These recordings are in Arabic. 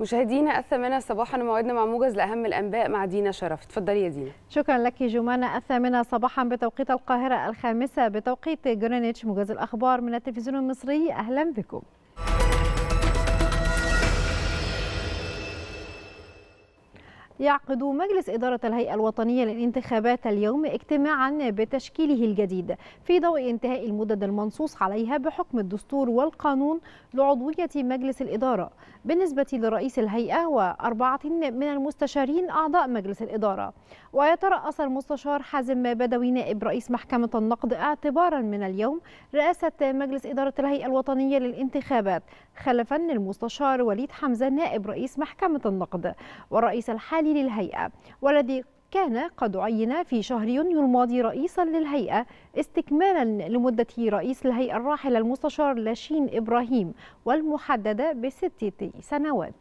مشاهدينا الثامنة صباحا موعدنا مع موجز لأهم الأنباء مع دينا شرف اتفضلي يا دينا شكرا لك جمانة الثامنة صباحا بتوقيت القاهرة الخامسة بتوقيت جرينتش موجز الأخبار من التلفزيون المصري أهلا بكم يعقد مجلس إدارة الهيئة الوطنية للانتخابات اليوم اجتماعا بتشكيله الجديد في ضوء انتهاء المدد المنصوص عليها بحكم الدستور والقانون لعضوية مجلس الإدارة بالنسبة لرئيس الهيئة وأربعة من المستشارين أعضاء مجلس الإدارة ويترأس المستشار حازم بدوي نائب رئيس محكمة النقد اعتبارا من اليوم رئاسة مجلس إدارة الهيئة الوطنية للانتخابات خلفا المستشار وليد حمزة نائب رئيس محكمة النقد والرئيس الحالي للهيئة والذي كان قد عين في شهر يونيو الماضي رئيسا للهيئة استكمالا لمدة رئيس الهيئة الراحل المستشار لاشين إبراهيم والمحددة بستة سنوات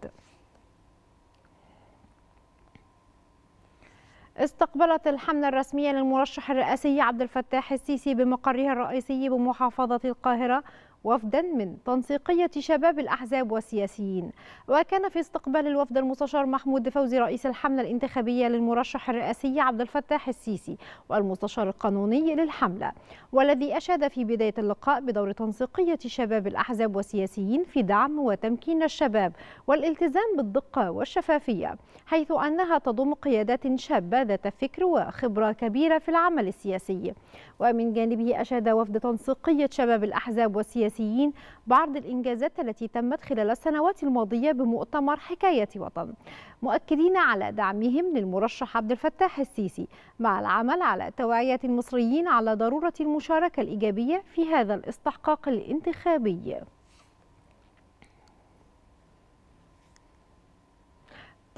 استقبلت الحملة الرسمية للمرشح الرئاسي عبد الفتاح السيسي بمقره الرئيسي بمحافظة القاهرة وفدا من تنسيقية شباب الأحزاب والسياسيين وكان في استقبال الوفد المستشار محمود فوزي رئيس الحملة الانتخابية للمرشح الرئاسي عبد الفتاح السيسي والمستشار القانوني للحملة والذي أشاد في بداية اللقاء بدور تنسيقية شباب الأحزاب والسياسيين في دعم وتمكين الشباب والالتزام بالدقة والشفافية حيث أنها تضم قيادات شابة ذات فكر وخبرة كبيرة في العمل السياسي ومن جانبه أشاد وفد تنسيقية شباب الأحزاب والسياسيين السياسيين بعرض الإنجازات التي تمت خلال السنوات الماضية بمؤتمر حكاية وطن مؤكدين على دعمهم للمرشح عبد الفتاح السيسي مع العمل على توعية المصريين على ضرورة المشاركة الإيجابية في هذا الاستحقاق الانتخابي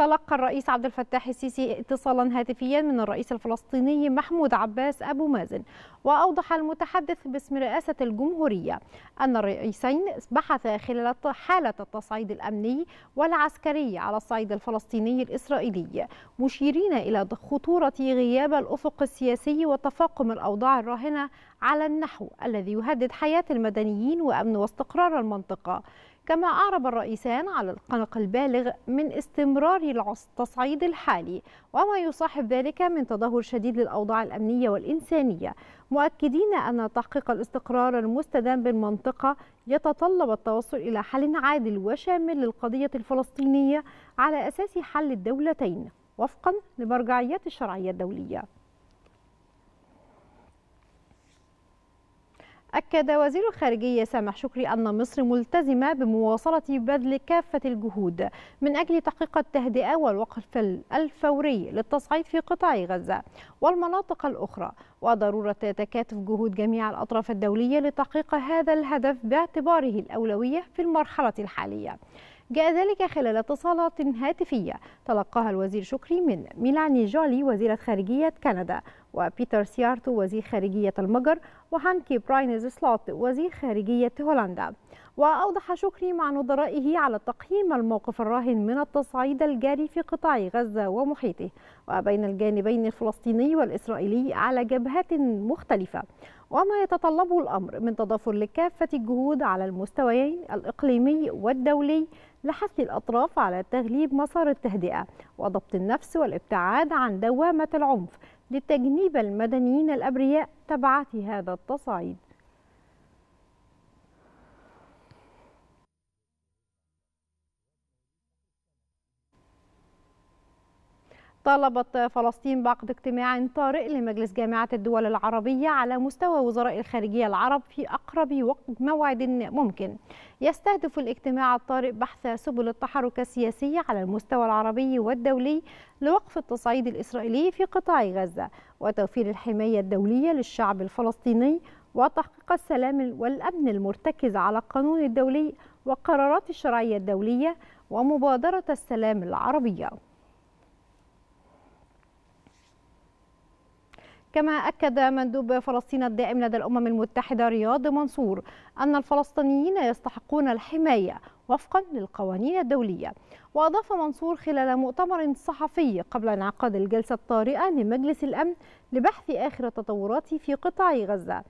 تلقى الرئيس عبد الفتاح السيسي اتصالا هاتفيا من الرئيس الفلسطيني محمود عباس أبو مازن وأوضح المتحدث باسم رئاسة الجمهورية أن الرئيسين بحثا خلال حالة التصعيد الأمني والعسكري على الصعيد الفلسطيني الإسرائيلي مشيرين إلى خطورة غياب الأفق السياسي وتفاقم الأوضاع الراهنة على النحو الذي يهدد حياة المدنيين وأمن واستقرار المنطقة كما أعرب الرئيسان على القلق البالغ من استمرار التصعيد الحالي وما يصاحب ذلك من تدهور شديد للأوضاع الأمنية والإنسانية مؤكدين أن تحقيق الاستقرار المستدام بالمنطقة يتطلب التوصل إلى حل عادل وشامل للقضية الفلسطينية على أساس حل الدولتين وفقا لمرجعيات الشرعية الدولية أكد وزير الخارجية سامح شكري أن مصر ملتزمة بمواصلة بذل كافة الجهود من أجل تحقيق التهدئة والوقف الفوري للتصعيد في قطاع غزة والمناطق الأخرى وضرورة تكاتف جهود جميع الأطراف الدولية لتحقيق هذا الهدف باعتباره الأولوية في المرحلة الحالية جاء ذلك خلال اتصالات هاتفية تلقاها الوزير شكري من ميلاني جولي وزيرة خارجية كندا وبيتر سيارتو وزير خارجية المجر وهانكي براينز سلوت وزير خارجية هولندا وأوضح شكري مع نظرائه على تقييم الموقف الراهن من التصعيد الجاري في قطاع غزة ومحيطه وبين الجانبين الفلسطيني والإسرائيلي على جبهات مختلفة وما يتطلبه الأمر من تضافر لكافة الجهود على المستويين الإقليمي والدولي لحث الأطراف على تغليب مسار التهدئة وضبط النفس والابتعاد عن دوامة العنف لتجنيب المدنيين الأبرياء تبعات هذا التصعيد طالبت فلسطين بعقد اجتماع طارئ لمجلس جامعة الدول العربية على مستوى وزراء الخارجية العرب في أقرب وقت موعد ممكن يستهدف الاجتماع الطارئ بحث سبل التحرك السياسي على المستوى العربي والدولي لوقف التصعيد الإسرائيلي في قطاع غزة وتوفير الحماية الدولية للشعب الفلسطيني وتحقيق السلام والأمن المرتكز على القانون الدولي وقرارات الشرعية الدولية ومبادرة السلام العربية كما أكد مندوب فلسطين الدائم لدى الأمم المتحدة رياض منصور أن الفلسطينيين يستحقون الحماية وفقا للقوانين الدولية وأضاف منصور خلال مؤتمر صحفي قبل انعقاد الجلسة الطارئة لمجلس الأمن لبحث آخر التطورات في قطاع غزة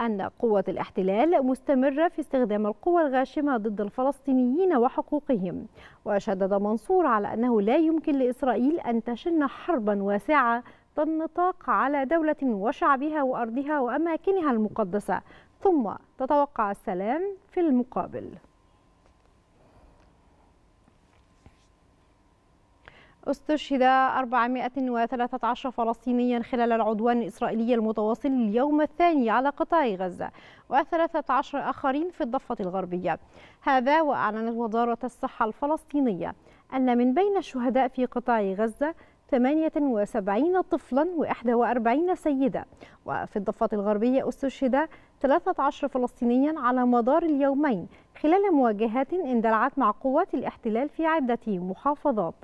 أن قوة الاحتلال مستمرة في استخدام القوى الغاشمة ضد الفلسطينيين وحقوقهم وشدد منصور على أنه لا يمكن لإسرائيل أن تشن حربا واسعة النطاق على دولة وشعبها وأرضها وأماكنها المقدسة ثم تتوقع السلام في المقابل استشهد 413 فلسطينيا خلال العدوان الإسرائيلي المتواصل اليوم الثاني على قطاع غزة و13 آخرين في الضفة الغربية هذا وأعلنت وزارة الصحة الفلسطينية أن من بين الشهداء في قطاع غزة 78 طفلا و41 سيدة وفي الضفة الغربية استشهد 13 فلسطينيا على مدار اليومين خلال مواجهات اندلعت مع قوات الاحتلال في عدة محافظات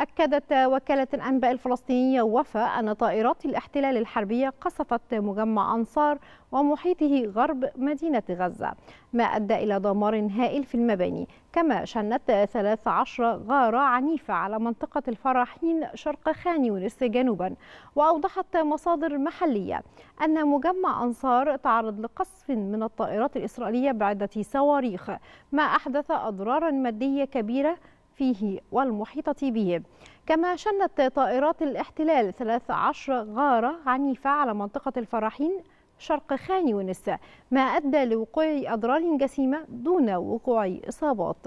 أكدت وكالة الأنباء الفلسطينية وفاء أن طائرات الاحتلال الحربية قصفت مجمع أنصار ومحيطه غرب مدينة غزة ما أدى إلى دمار هائل في المباني كما شنت 13 غارة عنيفة على منطقة الفراحين شرق خان يونس جنوبا وأوضحت مصادر محلية أن مجمع أنصار تعرض لقصف من الطائرات الإسرائيلية بعدة صواريخ ما أحدث أضرارا مادية كبيرة فيه والمحيطة به كما شنت طائرات الاحتلال 13 غارة عنيفة على منطقة الفرحين شرق خان يونس ما أدى لوقوع أضرار جسيمة دون وقوع إصابات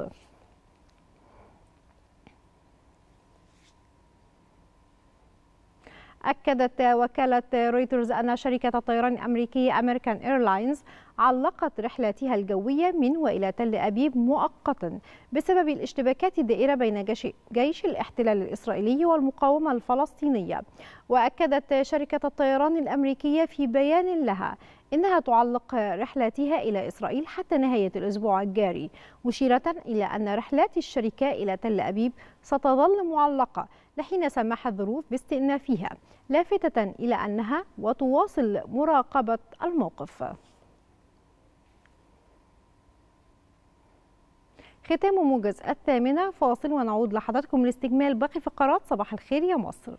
أكدت وكالة رويترز أن شركة الطيران الأمريكية أمريكان إيرلاينز علقت رحلاتها الجوية من وإلى تل أبيب مؤقتا بسبب الاشتباكات الدائرة بين جيش, جيش الاحتلال الإسرائيلي والمقاومة الفلسطينية وأكدت شركة الطيران الأمريكية في بيان لها إنها تعلق رحلاتها إلى إسرائيل حتى نهاية الأسبوع الجاري مشيرة إلى أن رحلات الشركة إلى تل أبيب ستظل معلقة لحين سمح الظروف باستئنافها لافتة إلى أنها وتواصل مراقبة الموقف ختام موجز الثامنة فاصل ونعود لحضراتكم لاستكمال باقي فقرات صباح الخير يا مصر